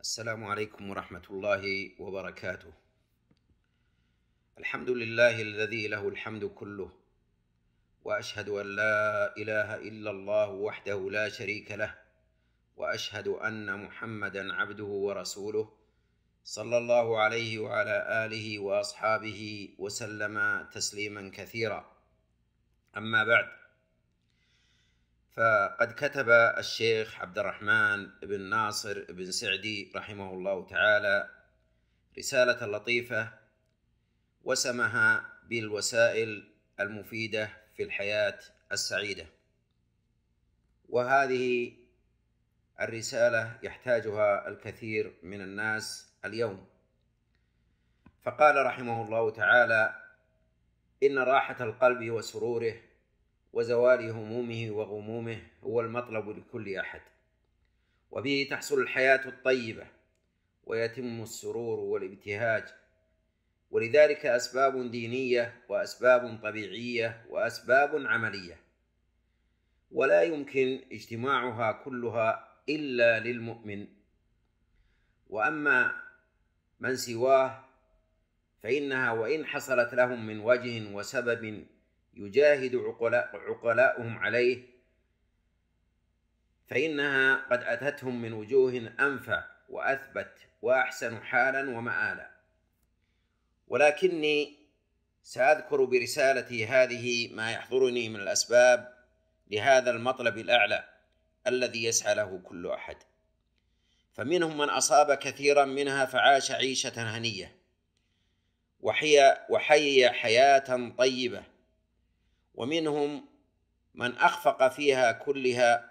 السلام عليكم ورحمة الله وبركاته الحمد لله الذي له الحمد كله وأشهد أن لا إله إلا الله وحده لا شريك له وأشهد أن محمدا عبده ورسوله صلى الله عليه وعلى آله وأصحابه وسلم تسليما كثيرا أما بعد فقد كتب الشيخ عبد الرحمن بن ناصر بن سعدي رحمه الله تعالى رسالة لطيفة وسمها بالوسائل المفيدة في الحياة السعيدة وهذه الرسالة يحتاجها الكثير من الناس اليوم فقال رحمه الله تعالى إن راحة القلب وسروره وزوال همومه وغمومه هو المطلب لكل أحد وبه تحصل الحياة الطيبة ويتم السرور والابتهاج ولذلك أسباب دينية وأسباب طبيعية وأسباب عملية ولا يمكن اجتماعها كلها إلا للمؤمن وأما من سواه فإنها وإن حصلت لهم من وجه وسبب يجاهد عقلاء عقلاؤهم عليه فإنها قد أتتهم من وجوه أنفع وأثبت وأحسن حالا ومآلا ولكني سأذكر برسالتي هذه ما يحضرني من الأسباب لهذا المطلب الأعلى الذي يسعى له كل أحد فمنهم من أصاب كثيرا منها فعاش عيشة هنية وحيا وحيا حياة طيبة ومنهم من أخفق فيها كلها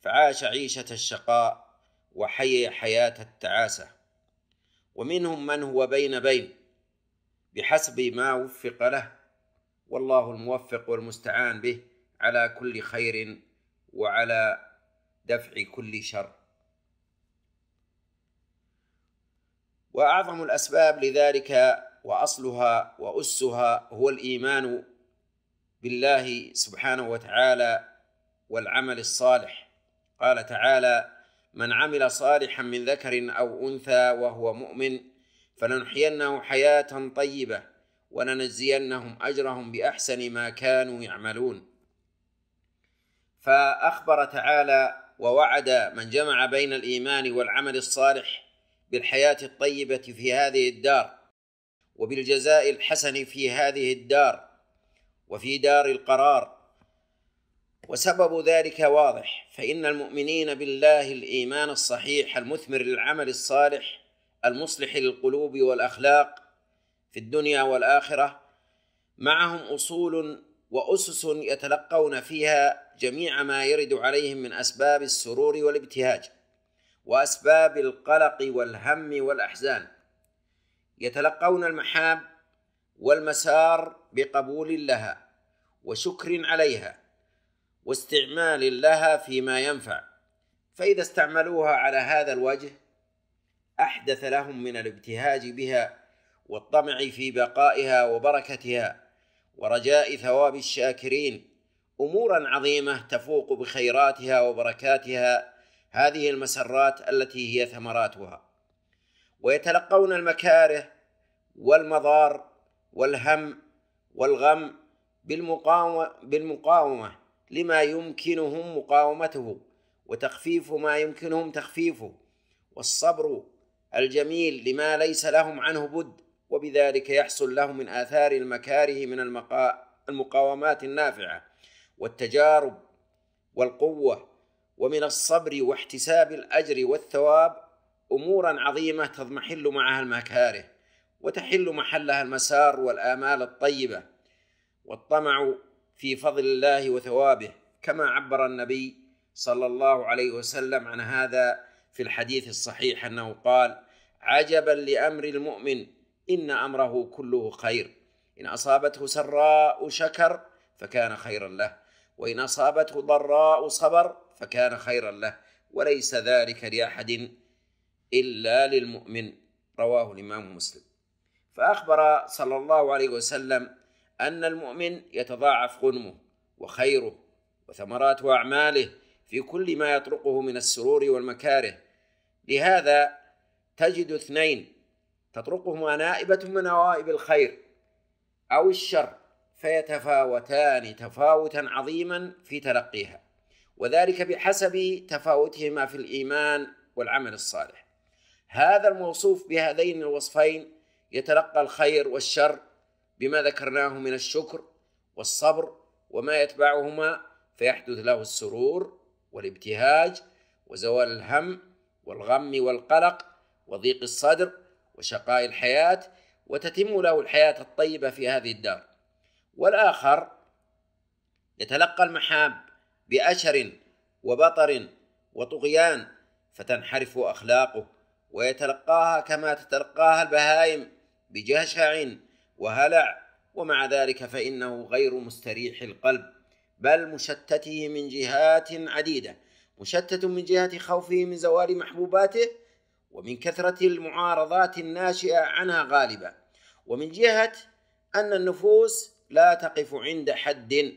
فعاش عيشة الشقاء وحي حياة التعاسة ومنهم من هو بين بين بحسب ما وفق له والله الموفق والمستعان به على كل خير وعلى دفع كل شر واعظم الاسباب لذلك واصلها واسها هو الايمان بالله سبحانه وتعالى والعمل الصالح قال تعالى من عمل صالحا من ذكر او انثى وهو مؤمن فلنحيينه حياه طيبه ولنجزينهم اجرهم باحسن ما كانوا يعملون فاخبر تعالى ووعد من جمع بين الايمان والعمل الصالح بالحياه الطيبه في هذه الدار وبالجزاء الحسن في هذه الدار وفي دار القرار وسبب ذلك واضح فإن المؤمنين بالله الإيمان الصحيح المثمر للعمل الصالح المصلح للقلوب والأخلاق في الدنيا والآخرة معهم أصول وأسس يتلقون فيها جميع ما يرد عليهم من أسباب السرور والابتهاج وأسباب القلق والهم والأحزان يتلقون المحاب والمسار بقبول لها وشكر عليها واستعمال لها فيما ينفع فإذا استعملوها على هذا الوجه أحدث لهم من الابتهاج بها والطمع في بقائها وبركتها ورجاء ثواب الشاكرين امورا عظيمه تفوق بخيراتها وبركاتها هذه المسرات التي هي ثمراتها ويتلقون المكاره والمضار والهم والغم بالمقاومة, بالمقاومة لما يمكنهم مقاومته وتخفيف ما يمكنهم تخفيفه والصبر الجميل لما ليس لهم عنه بد وبذلك يحصل لهم من آثار المكاره من المقا... المقاومات النافعة والتجارب والقوة ومن الصبر واحتساب الأجر والثواب أمورا عظيمة تضمحل معها المكاره وتحل محلها المسار والآمال الطيبة والطمع في فضل الله وثوابه كما عبر النبي صلى الله عليه وسلم عن هذا في الحديث الصحيح انه قال عجبا لامر المؤمن ان امره كله خير ان اصابته سراء شكر فكان خيرا له وان اصابته ضراء صبر فكان خيرا له وليس ذلك لاحد الا للمؤمن رواه الامام مسلم فاخبر صلى الله عليه وسلم أن المؤمن يتضاعف غنمه وخيره وثمرات أعماله في كل ما يطرقه من السرور والمكاره لهذا تجد اثنين تطرقهما نائبة من نوائب الخير أو الشر فيتفاوتان تفاوتا عظيما في تلقيها وذلك بحسب تفاوتهما في الإيمان والعمل الصالح هذا الموصوف بهذين الوصفين يتلقى الخير والشر بما ذكرناه من الشكر والصبر وما يتبعهما فيحدث له السرور والابتهاج وزوال الهم والغم والقلق وضيق الصدر وشقاء الحياة وتتم له الحياة الطيبة في هذه الدار والآخر يتلقى المحاب بأشر وبطر وطغيان فتنحرف أخلاقه ويتلقاها كما تتلقاها البهائم بجشع وهلع ومع ذلك فإنه غير مستريح القلب بل مشتته من جهات عديدة مشتت من جهة خوفه من زوال محبوباته ومن كثرة المعارضات الناشئة عنها غالبا ومن جهة أن النفوس لا تقف عند حد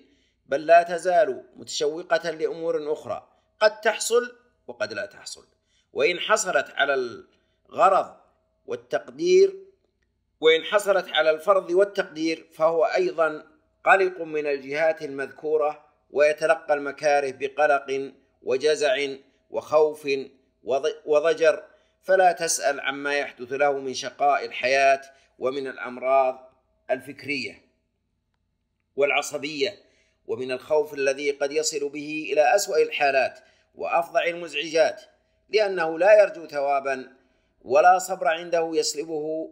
بل لا تزال متشوقة لأمور أخرى قد تحصل وقد لا تحصل وإن حصلت على الغرض والتقدير وإن حصلت على الفرض والتقدير فهو أيضا قلق من الجهات المذكورة ويتلقى المكاره بقلق وجزع وخوف وضجر فلا تسأل عما يحدث له من شقاء الحياة ومن الأمراض الفكرية والعصبية ومن الخوف الذي قد يصل به إلى أسوأ الحالات وأفظع المزعجات لأنه لا يرجو ثوابا ولا صبر عنده يسلبه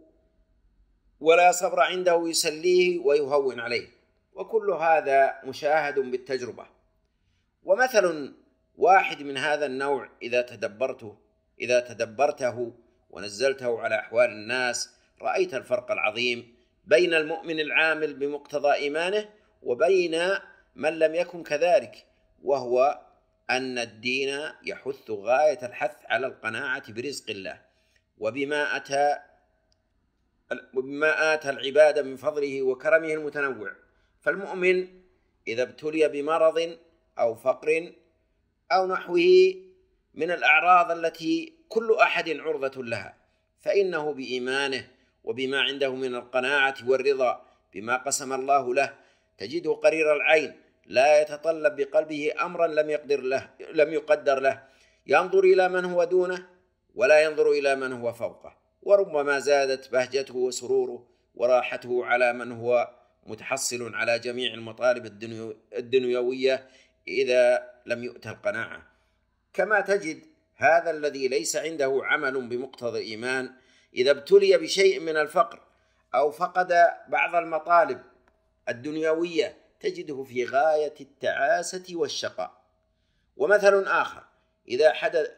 ولا صبر عنده يسليه ويهون عليه وكل هذا مشاهد بالتجربة ومثل واحد من هذا النوع إذا تدبرته إذا تدبرته ونزلته على أحوال الناس رأيت الفرق العظيم بين المؤمن العامل بمقتضى إيمانه وبين من لم يكن كذلك وهو أن الدين يحث غاية الحث على القناعة برزق الله وبما أتى وبما آتى العباد من فضله وكرمه المتنوع فالمؤمن إذا ابتلي بمرض أو فقر أو نحوه من الأعراض التي كل أحد عرضة لها فإنه بإيمانه وبما عنده من القناعة والرضا بما قسم الله له تجده قرير العين لا يتطلب بقلبه أمرا لم يقدر له لم يقدر له ينظر إلى من هو دونه ولا ينظر إلى من هو فوقه وربما زادت بهجته وسروره وراحته على من هو متحصل على جميع المطالب الدنيوية إذا لم يؤتى القناعة كما تجد هذا الذي ليس عنده عمل بمقتضى الإيمان إذا ابتلي بشيء من الفقر أو فقد بعض المطالب الدنيوية تجده في غاية التعاسة والشقاء ومثل آخر إذا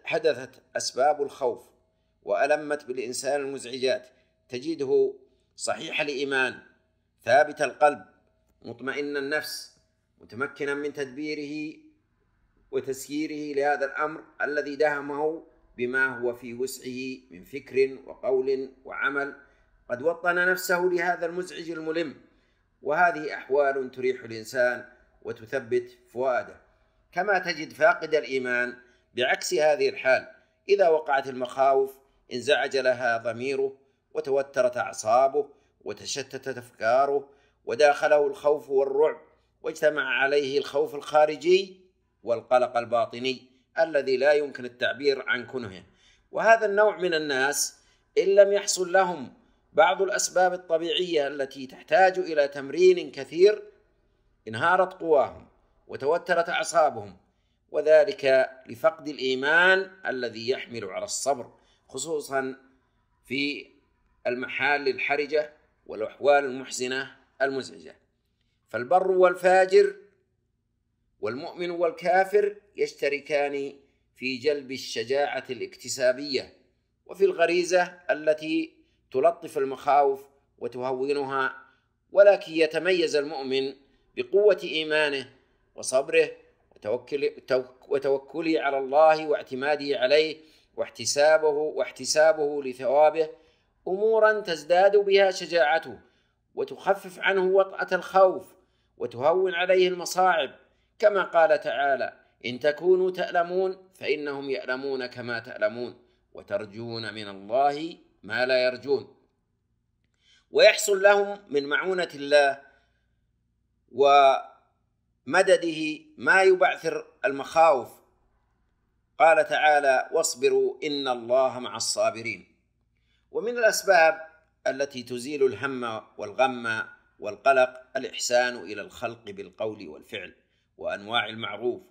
حدثت أسباب الخوف وألمت بالإنسان المزعجات تجده صحيح الإيمان ثابت القلب مطمئن النفس متمكنا من تدبيره وتسييره لهذا الأمر الذي دهمه بما هو في وسعه من فكر وقول وعمل قد وطن نفسه لهذا المزعج الملم وهذه أحوال تريح الإنسان وتثبت فؤاده كما تجد فاقد الإيمان بعكس هذه الحال إذا وقعت المخاوف انزعج لها ضميره وتوترت أعصابه وتشتتت أفكاره وداخله الخوف والرعب واجتمع عليه الخوف الخارجي والقلق الباطني الذي لا يمكن التعبير عن كنهه وهذا النوع من الناس إن لم يحصل لهم بعض الأسباب الطبيعية التي تحتاج إلى تمرين كثير انهارت قواهم وتوترت أعصابهم وذلك لفقد الإيمان الذي يحمل على الصبر خصوصا في المحال الحرجة والأحوال المحزنة المزعجة فالبر والفاجر والمؤمن والكافر يشتركان في جلب الشجاعة الاكتسابية وفي الغريزة التي تلطف المخاوف وتهونها ولكن يتميز المؤمن بقوة إيمانه وصبره وتوكله على الله واعتماده عليه واحتسابه واحتسابه لثوابه امورا تزداد بها شجاعته وتخفف عنه وطأة الخوف وتهون عليه المصاعب كما قال تعالى ان تكونوا تألمون فانهم يألمون كما تألمون وترجون من الله ما لا يرجون ويحصل لهم من معونة الله ومدده ما يبعثر المخاوف قال تعالى واصبروا إن الله مع الصابرين ومن الأسباب التي تزيل الهم والغم والقلق الإحسان إلى الخلق بالقول والفعل وأنواع المعروف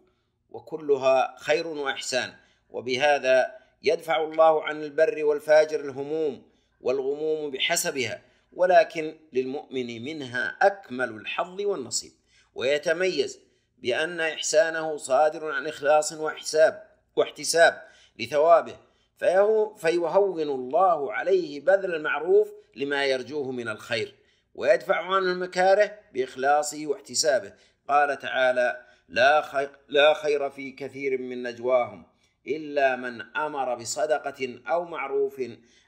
وكلها خير وإحسان وبهذا يدفع الله عن البر والفاجر الهموم والغموم بحسبها ولكن للمؤمن منها أكمل الحظ والنصيب ويتميز بأن إحسانه صادر عن إخلاص وحساب واحتساب لثوابه فيهون الله عليه بذل المعروف لما يرجوه من الخير ويدفع عنه المكاره بإخلاصه واحتسابه قال تعالى لا خير, لا خير في كثير من نجواهم إلا من أمر بصدقة أو معروف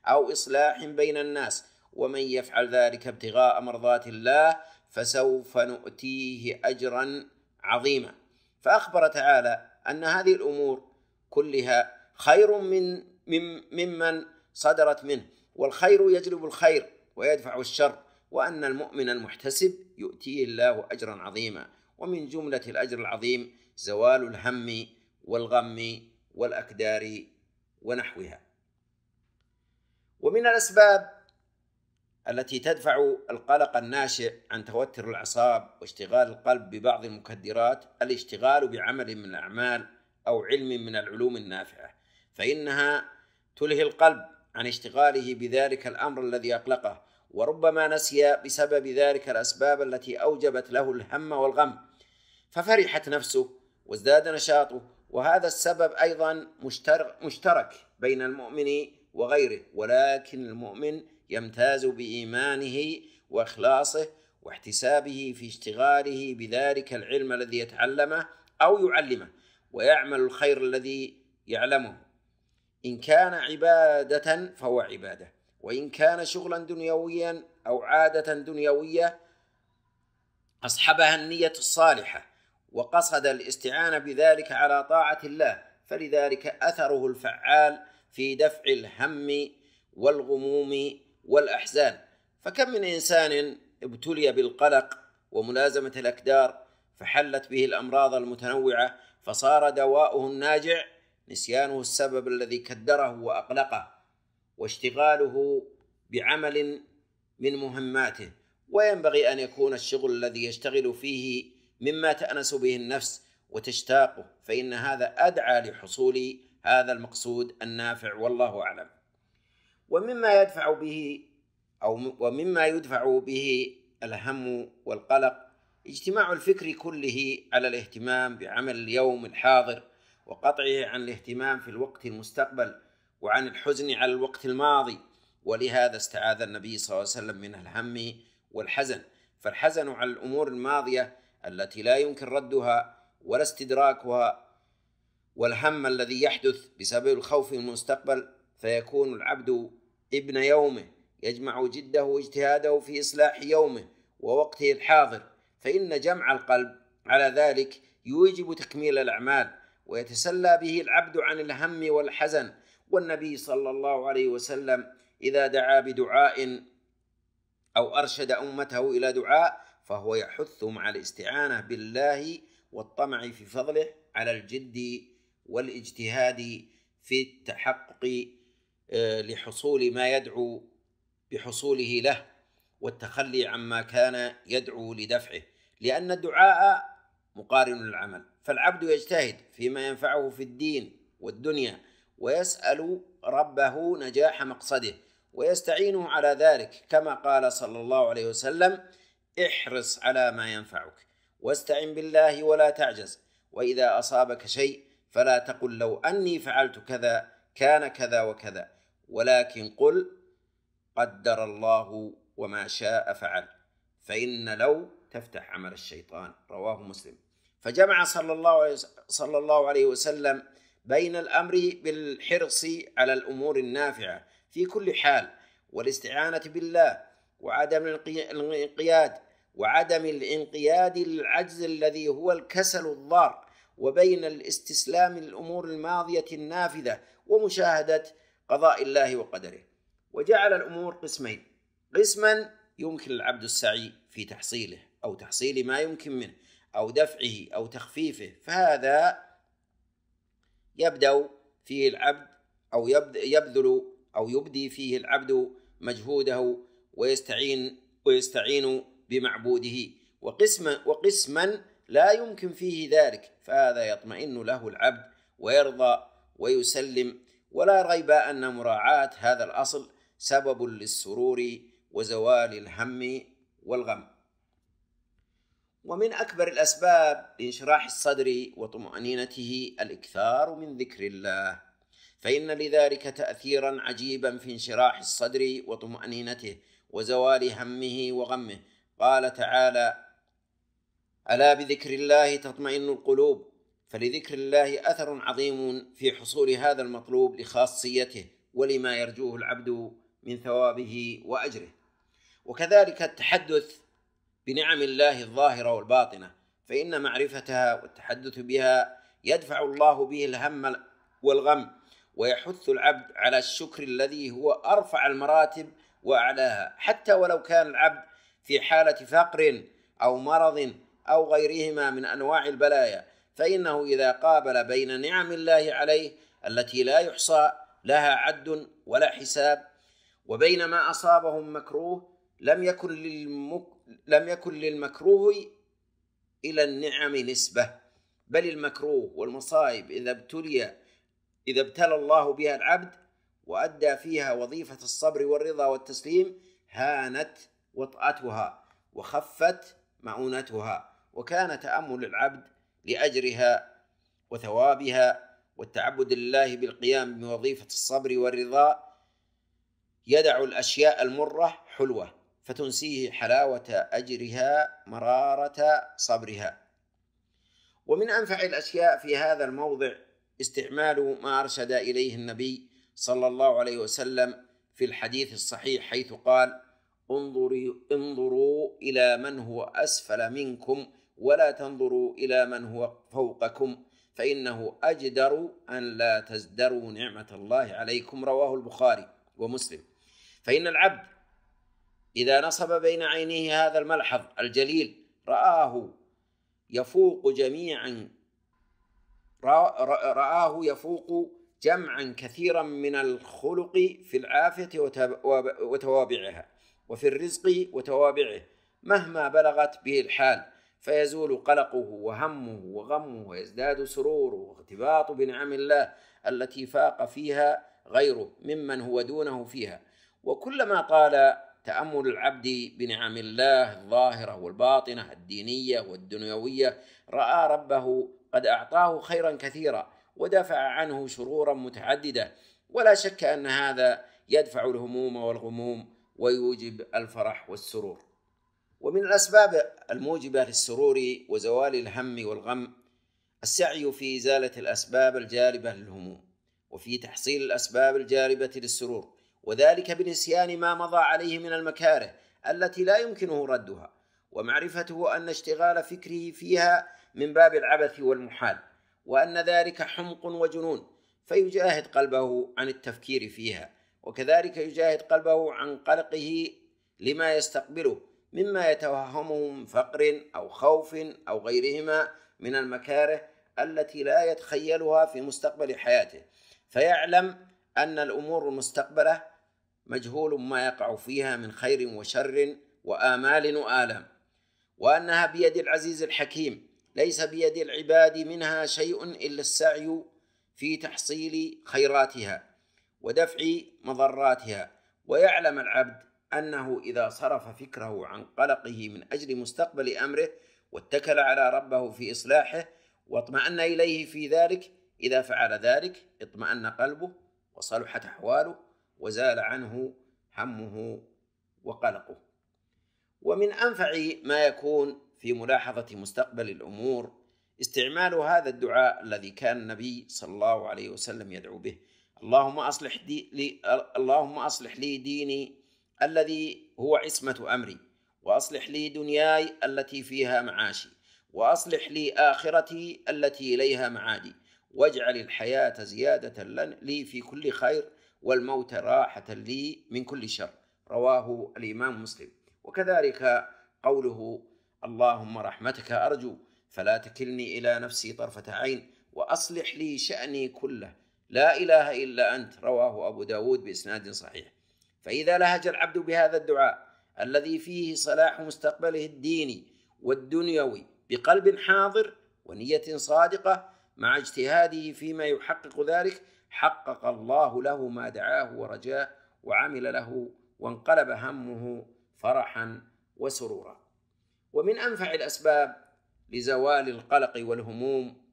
أو إصلاح بين الناس ومن يفعل ذلك ابتغاء مرضات الله فسوف نؤتيه أجرا عظيما فأخبر تعالى أن هذه الأمور كلها خير من ممن صدرت منه والخير يجلب الخير ويدفع الشر وأن المؤمن المحتسب يؤتيه الله أجرا عظيما ومن جملة الأجر العظيم زوال الهم والغم والأكدار ونحوها ومن الأسباب التي تدفع القلق الناشئ عن توتر الأعصاب واشتغال القلب ببعض المكدرات الاشتغال بعمل من الأعمال أو علم من العلوم النافعة فإنها تلهي القلب عن اشتغاله بذلك الأمر الذي أقلقه وربما نسي بسبب ذلك الأسباب التي أوجبت له الهم والغم ففرحت نفسه وازداد نشاطه وهذا السبب أيضا مشترك بين المؤمن وغيره ولكن المؤمن يمتاز بإيمانه وإخلاصه واحتسابه في اشتغاله بذلك العلم الذي يتعلمه أو يعلمه ويعمل الخير الذي يعلمه إن كان عبادة فهو عبادة وإن كان شغلا دنيويا أو عادة دنيوية أصحبها النية الصالحة وقصد الاستعانة بذلك على طاعة الله فلذلك أثره الفعال في دفع الهم والغموم والأحزان فكم من إنسان ابتلي بالقلق وملازمة الأكدار فحلت به الأمراض المتنوعة فصار دواؤه الناجع نسيانه السبب الذي كدره واقلقه واشتغاله بعمل من مهماته وينبغي ان يكون الشغل الذي يشتغل فيه مما تانس به النفس وتشتاقه فان هذا ادعى لحصول هذا المقصود النافع والله اعلم ومما يدفع به او ومما يدفع به الهم والقلق اجتماع الفكر كله على الاهتمام بعمل اليوم الحاضر وقطعه عن الاهتمام في الوقت المستقبل وعن الحزن على الوقت الماضي ولهذا استعاذ النبي صلى الله عليه وسلم من الهم والحزن فالحزن على الامور الماضيه التي لا يمكن ردها ولا استدراكها والهم الذي يحدث بسبب الخوف من المستقبل فيكون العبد ابن يومه يجمع جده واجتهاده في اصلاح يومه ووقته الحاضر فإن جمع القلب على ذلك يوجب تكميل الأعمال ويتسلى به العبد عن الهم والحزن والنبي صلى الله عليه وسلم إذا دعا بدعاء أو أرشد أمته إلى دعاء فهو يحث مع الاستعانة بالله والطمع في فضله على الجد والاجتهاد في التحقق آه، لحصول ما يدعو بحصوله له والتخلي عما كان يدعو لدفعه لأن الدعاء مقارن للعمل فالعبد يجتهد فيما ينفعه في الدين والدنيا ويسأل ربه نجاح مقصده ويستعينه على ذلك كما قال صلى الله عليه وسلم احرص على ما ينفعك واستعن بالله ولا تعجز وإذا أصابك شيء فلا تقل لو أني فعلت كذا كان كذا وكذا ولكن قل قدر الله وما شاء فعل فإن لو تفتح عمل الشيطان رواه مسلم فجمع صلى الله صلى الله عليه وسلم بين الامر بالحرص على الامور النافعه في كل حال والاستعانه بالله وعدم الانقياد وعدم الانقياد للعجز الذي هو الكسل الضار وبين الاستسلام للامور الماضيه النافذه ومشاهده قضاء الله وقدره وجعل الامور قسمين قسما يمكن العبد السعي في تحصيله أو تحصيل ما يمكن منه أو دفعه أو تخفيفه فهذا يبدأ فيه العبد أو يبذل أو يبدي فيه العبد مجهوده ويستعين ويستعين بمعبوده وقسما وقسما لا يمكن فيه ذلك فهذا يطمئن له العبد ويرضى ويسلم ولا ريب أن مراعاة هذا الأصل سبب للسرور وزوال الهم والغم ومن أكبر الأسباب لانشراح الصدر وطمأنينته الإكثار من ذكر الله فإن لذلك تأثيرا عجيبا في انشراح الصدر وطمأنينته وزوال همه وغمه قال تعالى ألا بذكر الله تطمئن القلوب فلذكر الله أثر عظيم في حصول هذا المطلوب لخاصيته ولما يرجوه العبد من ثوابه وأجره وكذلك التحدث بنعم الله الظاهره والباطنه فان معرفتها والتحدث بها يدفع الله به الهم والغم ويحث العبد على الشكر الذي هو ارفع المراتب واعلاها حتى ولو كان العبد في حاله فقر او مرض او غيرهما من انواع البلايا فانه اذا قابل بين نعم الله عليه التي لا يحصى لها عد ولا حساب وبين ما اصابهم مكروه لم يكن للمك لم يكن للمكروه إلى النعم نسبة بل المكروه والمصائب إذا ابتلي إذا ابتلى الله بها العبد وأدى فيها وظيفة الصبر والرضا والتسليم هانت وطأتها وخفت معونتها وكان تأمل العبد لأجرها وثوابها والتعبد لله بالقيام بوظيفة الصبر والرضا يدع الأشياء المرة حلوة فتنسيه حلاوة أجرها مرارة صبرها ومن أنفع الأشياء في هذا الموضع استعمال ما أرشد إليه النبي صلى الله عليه وسلم في الحديث الصحيح حيث قال انظري انظروا إلى من هو أسفل منكم ولا تنظروا إلى من هو فوقكم فإنه أجدر أن لا تزدروا نعمة الله عليكم رواه البخاري ومسلم فإن العبد إذا نصب بين عينيه هذا الملحظ الجليل رآه يفوق جميعا رآه يفوق جمعا كثيرا من الخلق في العافية وتوابعها وفي الرزق وتوابعه مهما بلغت به الحال فيزول قلقه وهمه وغمه ويزداد سروره واغتباط بنعم الله التي فاق فيها غيره ممن هو دونه فيها وكلما طال تأمل العبد بنعم الله الظاهرة والباطنة الدينية والدنيوية رأى ربه قد أعطاه خيرا كثيرا ودفع عنه شرورا متعددة ولا شك أن هذا يدفع الهموم والغموم ويوجب الفرح والسرور ومن الأسباب الموجبة للسرور وزوال الهم والغم السعي في إزالة الأسباب الجالبة للهموم وفي تحصيل الأسباب الجالبة للسرور وذلك بنسيان ما مضى عليه من المكاره التي لا يمكنه ردها ومعرفته ان اشتغال فكره فيها من باب العبث والمحال وان ذلك حمق وجنون فيجاهد قلبه عن التفكير فيها وكذلك يجاهد قلبه عن قلقه لما يستقبله مما يتوهمه من فقر او خوف او غيرهما من المكاره التي لا يتخيلها في مستقبل حياته فيعلم أن الأمور المستقبلة مجهول ما يقع فيها من خير وشر وآمال وآلام وأنها بيد العزيز الحكيم ليس بيد العباد منها شيء إلا السعي في تحصيل خيراتها ودفع مضراتها ويعلم العبد أنه إذا صرف فكره عن قلقه من أجل مستقبل أمره واتكل على ربه في إصلاحه واطمأن إليه في ذلك إذا فعل ذلك اطمأن قلبه وصلحت أحواله وزال عنه همه وقلقه ومن أنفع ما يكون في ملاحظة مستقبل الأمور استعمال هذا الدعاء الذي كان النبي صلى الله عليه وسلم يدعو به اللهم أصلح دي لي اللهم أصلح لي ديني الذي هو عصمة أمري وأصلح لي دنياي التي فيها معاشي وأصلح لي آخرتي التي إليها معادي واجعل الحياة زيادة لي في كل خير والموت راحة لي من كل شر رواه الإمام مسلم وكذلك قوله اللهم رحمتك أرجو فلا تكلني إلى نفسي طرفة عين وأصلح لي شأني كله لا إله إلا أنت رواه أبو داود بإسناد صحيح فإذا لهج العبد بهذا الدعاء الذي فيه صلاح مستقبله الديني والدنيوي بقلب حاضر ونية صادقة مع اجتهاده فيما يحقق ذلك حقق الله له ما دعاه ورجاه وعمل له وانقلب همه فرحا وسرورا ومن انفع الاسباب لزوال القلق والهموم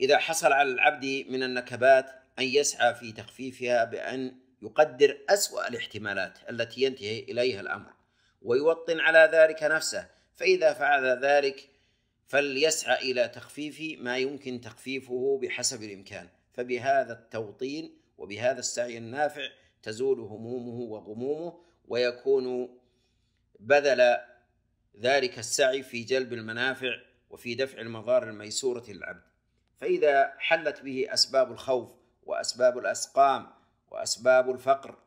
اذا حصل على العبد من النكبات ان يسعى في تخفيفها بان يقدر اسوا الاحتمالات التي ينتهي اليها الامر ويوطن على ذلك نفسه فاذا فعل ذلك فليسعى إلى تخفيف ما يمكن تخفيفه بحسب الإمكان فبهذا التوطين وبهذا السعي النافع تزول همومه وغمومه ويكون بذل ذلك السعي في جلب المنافع وفي دفع المضار الميسورة للعبد فإذا حلت به أسباب الخوف وأسباب الأسقام وأسباب الفقر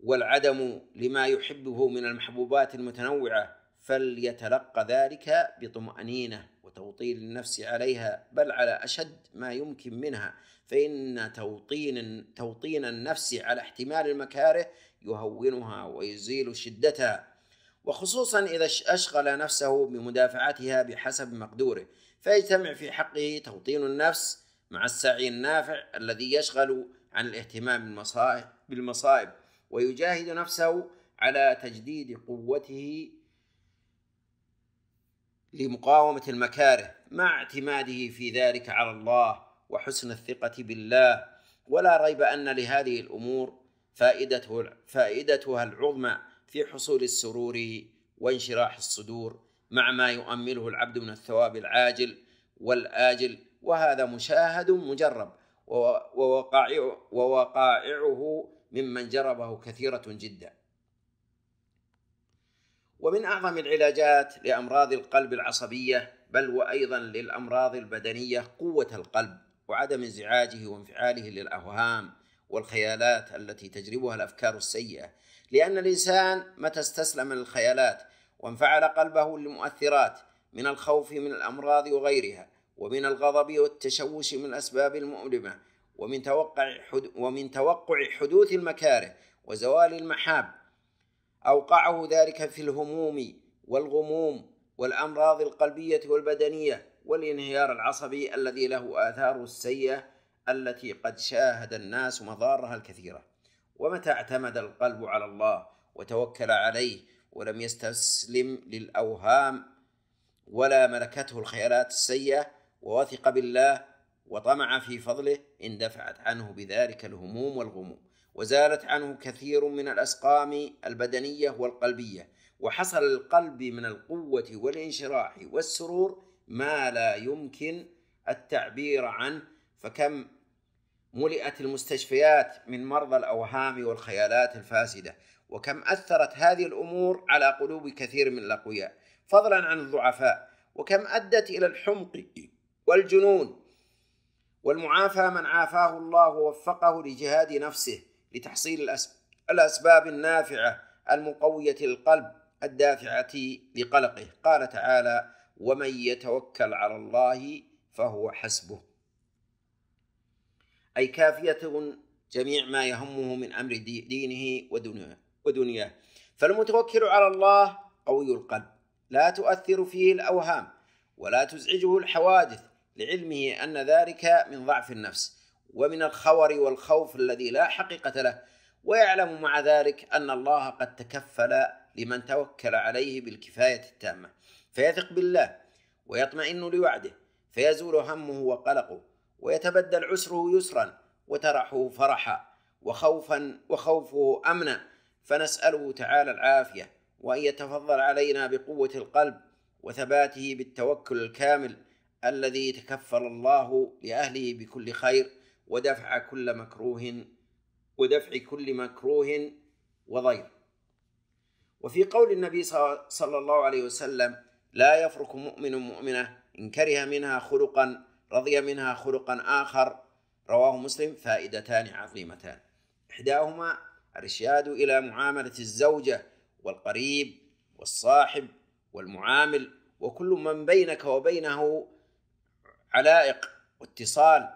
والعدم لما يحبه من المحبوبات المتنوعة فليتلقى ذلك بطمأنينة وتوطين النفس عليها بل على أشد ما يمكن منها فإن توطين توطين النفس على احتمال المكاره يهونها ويزيل شدتها وخصوصا إذا أشغل نفسه بمدافعتها بحسب مقدوره فيجتمع في حقه توطين النفس مع السعي النافع الذي يشغل عن الاهتمام بالمصائب ويجاهد نفسه على تجديد قوته لمقاومة المكاره مع اعتماده في ذلك على الله وحسن الثقة بالله ولا ريب أن لهذه الأمور فائدته فائدتها العظمى في حصول السرور وانشراح الصدور مع ما يؤمله العبد من الثواب العاجل والآجل وهذا مشاهد مجرب ووقائعه ممن جربه كثيرة جداً ومن أعظم العلاجات لأمراض القلب العصبية بل وأيضا للأمراض البدنية قوة القلب وعدم انزعاجه وانفعاله للأوهام والخيالات التي تجلبها الأفكار السيئة لأن الإنسان متى استسلم للخيالات وانفعل قلبه للمؤثرات من الخوف من الأمراض وغيرها ومن الغضب والتشوش من الأسباب المؤلمة ومن توقع ومن توقع حدوث المكاره وزوال المحاب أوقعه ذلك في الهموم والغموم والأمراض القلبية والبدنية والانهيار العصبي الذي له آثار السيئة التي قد شاهد الناس مضارها الكثيرة ومتى اعتمد القلب على الله وتوكل عليه ولم يستسلم للأوهام ولا ملكته الخيالات السيئة ووثق بالله وطمع في فضله اندفعت عنه بذلك الهموم والغموم وزالت عنه كثير من الأسقام البدنية والقلبية وحصل القلب من القوة والانشراح والسرور ما لا يمكن التعبير عنه فكم ملئت المستشفيات من مرضى الأوهام والخيالات الفاسدة وكم أثرت هذه الأمور على قلوب كثير من الأقوياء فضلا عن الضعفاء وكم أدت إلى الحمق والجنون والمعافى من عافاه الله ووفقه لجهاد نفسه لتحصيل الأسباب النافعة المقوية القلب الدافعة لقلقه قال تعالى ومن يتوكل على الله فهو حسبه أي كافية جميع ما يهمه من أمر دينه ودنياه ودنياه فالمتوكل على الله قوي القلب لا تؤثر فيه الأوهام ولا تزعجه الحوادث لعلمه أن ذلك من ضعف النفس ومن الخور والخوف الذي لا حقيقة له ويعلم مع ذلك أن الله قد تكفل لمن توكل عليه بالكفاية التامة فيثق بالله ويطمئن لوعده فيزول همه وقلقه ويتبدل عسره يسرا وترحه فرحا وخوفا وخوفه امنا فنساله تعالى العافيه وان يتفضل علينا بقوه القلب وثباته بالتوكل الكامل الذي تكفل الله لاهله بكل خير ودفع كل مكروه ودفع كل مكروه وضير وفي قول النبي صلى الله عليه وسلم لا يفرك مؤمن مؤمنة إن كره منها خلقا رضي منها خلقا آخر رواه مسلم فائدتان عظيمتان إحداهما الإرشاد إلى معاملة الزوجة والقريب والصاحب والمعامل وكل من بينك وبينه علائق واتصال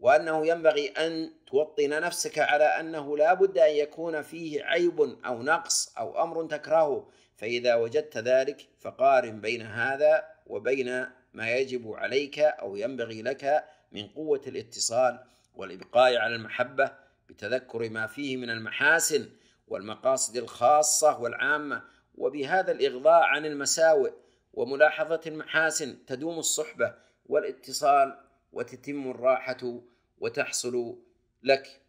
وأنه ينبغي أن توطن نفسك على أنه لا بد أن يكون فيه عيب أو نقص أو أمر تكرهه فإذا وجدت ذلك فقارن بين هذا وبين ما يجب عليك أو ينبغي لك من قوة الاتصال والإبقاء على المحبة بتذكر ما فيه من المحاسن والمقاصد الخاصة والعامة وبهذا الإغضاء عن المساوئ وملاحظة المحاسن تدوم الصحبة والاتصال وتتم الراحة وتحصل لك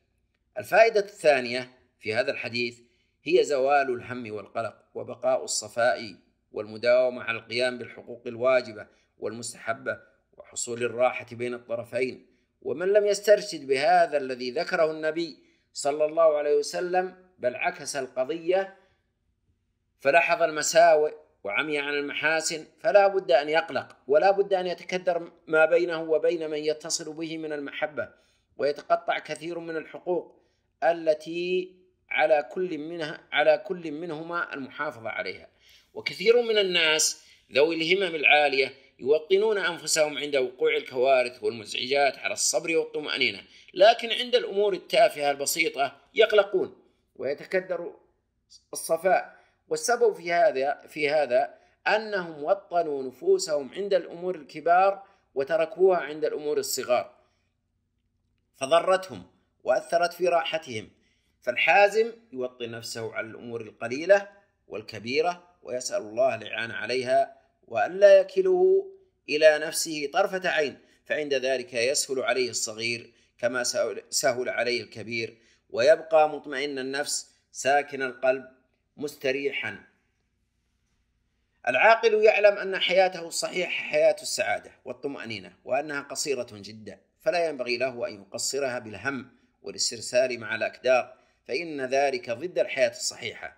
الفائدة الثانية في هذا الحديث هي زوال الهم والقلق وبقاء الصفاء والمداومة على القيام بالحقوق الواجبة والمستحبة وحصول الراحة بين الطرفين ومن لم يسترشد بهذا الذي ذكره النبي صلى الله عليه وسلم بل عكس القضية فلاحظ المساوئ وعمي عن المحاسن فلا بد أن يقلق ولا بد أن يتكدر ما بينه وبين من يتصل به من المحبة ويتقطع كثير من الحقوق التي على كل منها على كل منهما المحافظة عليها وكثير من الناس ذوي الهمم العالية يوطنون أنفسهم عند وقوع الكوارث والمزعجات على الصبر والطمأنينة لكن عند الأمور التافهة البسيطة يقلقون ويتكدر الصفاء والسبب في هذا في هذا أنهم وطنوا نفوسهم عند الأمور الكبار وتركوها عند الأمور الصغار فضرتهم وأثرت في راحتهم فالحازم يوطن نفسه على الأمور القليلة والكبيرة ويسأل الله الإعانة عليها وألا يكله إلى نفسه طرفة عين فعند ذلك يسهل عليه الصغير كما سهل عليه الكبير ويبقى مطمئن النفس ساكن القلب مستريحا العاقل يعلم أن حياته الصحيحة حياة السعادة والطمأنينة وأنها قصيرة جدا فلا ينبغي له أن يقصرها بالهم والاسترسال مع الأكدار فإن ذلك ضد الحياة الصحيحة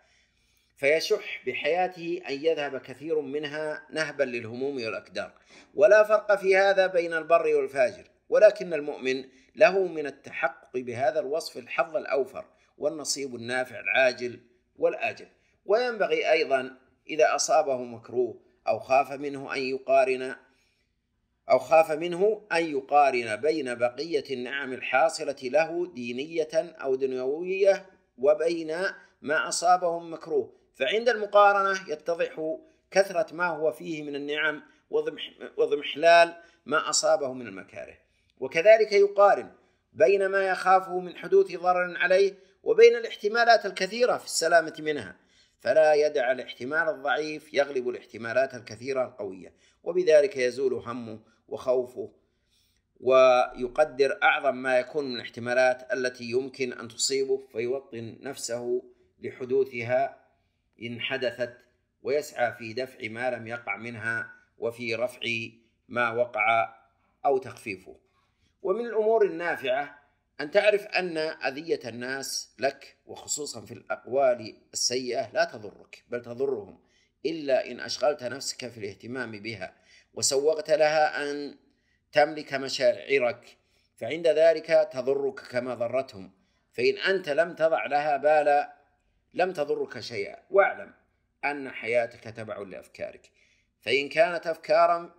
فيشح بحياته أن يذهب كثير منها نهبا للهموم والأكدار ولا فرق في هذا بين البر والفاجر ولكن المؤمن له من التحقق بهذا الوصف الحظ الأوفر والنصيب النافع العاجل والأجل وينبغي أيضا إذا أصابه مكروه أو خاف منه أن يقارن أو خاف منه أن يقارن بين بقية النعم الحاصلة له دينية أو دنيوية وبين ما أصابه مكروه فعند المقارنة يتضح كثرة ما هو فيه من النعم وضمحلال ما أصابه من المكاره وكذلك يقارن بين ما يخافه من حدوث ضرر عليه وبين الاحتمالات الكثيرة في السلامة منها فلا يدع الاحتمال الضعيف يغلب الاحتمالات الكثيرة القوية وبذلك يزول همه وخوفه ويقدر أعظم ما يكون من الاحتمالات التي يمكن أن تصيبه فيوطن نفسه لحدوثها إن حدثت ويسعى في دفع ما لم يقع منها وفي رفع ما وقع أو تخفيفه ومن الأمور النافعة أن تعرف أن أذية الناس لك وخصوصا في الأقوال السيئة لا تضرك بل تضرهم إلا إن أشغلت نفسك في الاهتمام بها وسوغت لها أن تملك مشاعرك فعند ذلك تضرك كما ضرتهم فإن أنت لم تضع لها بالا لم تضرك شيئا واعلم أن حياتك تبع لأفكارك فإن كانت أفكارا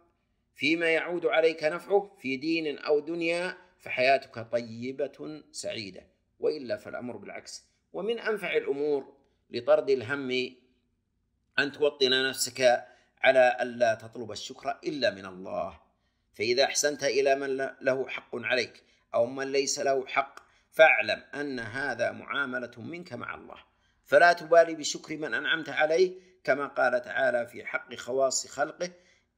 فيما يعود عليك نفعه في دين أو دنيا فحياتك طيبة سعيدة وإلا فالأمر بالعكس ومن أنفع الأمور لطرد الهم أن توطن نفسك على ألا تطلب الشكر إلا من الله فإذا أحسنت إلى من له حق عليك أو من ليس له حق فاعلم أن هذا معاملة منك مع الله فلا تبالي بشكر من أنعمت عليه كما قال تعالى في حق خواص خلقه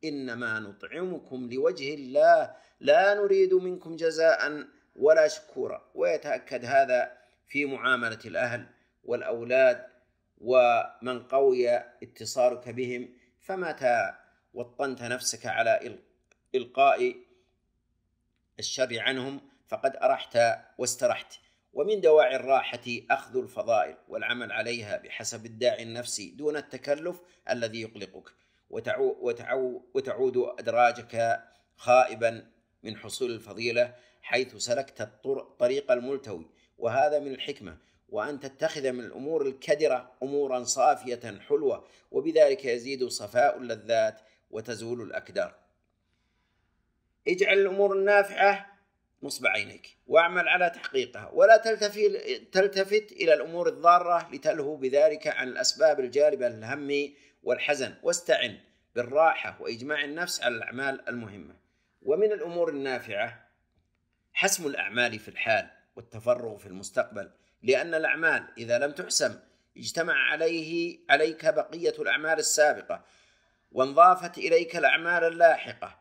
إنما نطعمكم لوجه الله لا نريد منكم جزاء ولا شكورا ويتأكد هذا في معاملة الأهل والأولاد ومن قوي اتصالك بهم فمتى وطنت نفسك على إلقاء الشر عنهم فقد أرحت واسترحت ومن دواعي الراحة أخذ الفضائل والعمل عليها بحسب الداعي النفسي دون التكلف الذي يقلقك وتعو وتعو وتعود أدراجك خائبا من حصول الفضيلة حيث سلكت الطريق الملتوي وهذا من الحكمة وأن تتخذ من الأمور الكدرة أمورا صافية حلوة وبذلك يزيد صفاء اللذات وتزول الأكدار اجعل الأمور النافعة نصب عينيك واعمل على تحقيقها ولا تلتفت إلى الأمور الضارة لتلهو بذلك عن الأسباب الجالبة للهم والحزن واستعن بالراحة وإجماع النفس على الأعمال المهمة ومن الأمور النافعة حسم الأعمال في الحال والتفرغ في المستقبل لأن الأعمال إذا لم تحسم اجتمع عليه عليك بقية الأعمال السابقة وانضافت إليك الأعمال اللاحقة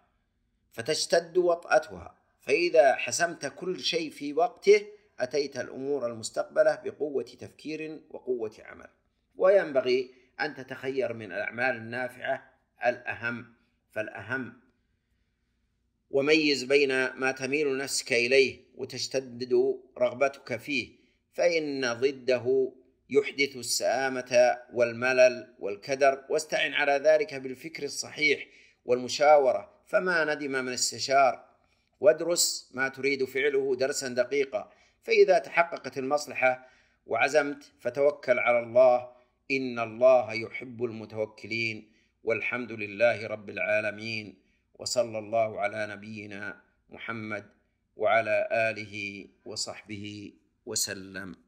فتشتد وطأتها فإذا حسمت كل شيء في وقته أتيت الأمور المستقبلة بقوة تفكير وقوة عمل وينبغي أن تتخير من الأعمال النافعة الأهم فالأهم وميز بين ما تميل نفسك إليه وتشتد رغبتك فيه فإن ضده يحدث السآمة والملل والكدر واستعن على ذلك بالفكر الصحيح والمشاورة فما ندم من استشار وادرس ما تريد فعله درسا دقيقا فإذا تحققت المصلحة وعزمت فتوكل على الله إن الله يحب المتوكلين والحمد لله رب العالمين وصلى الله على نبينا محمد وعلى آله وصحبه وسلم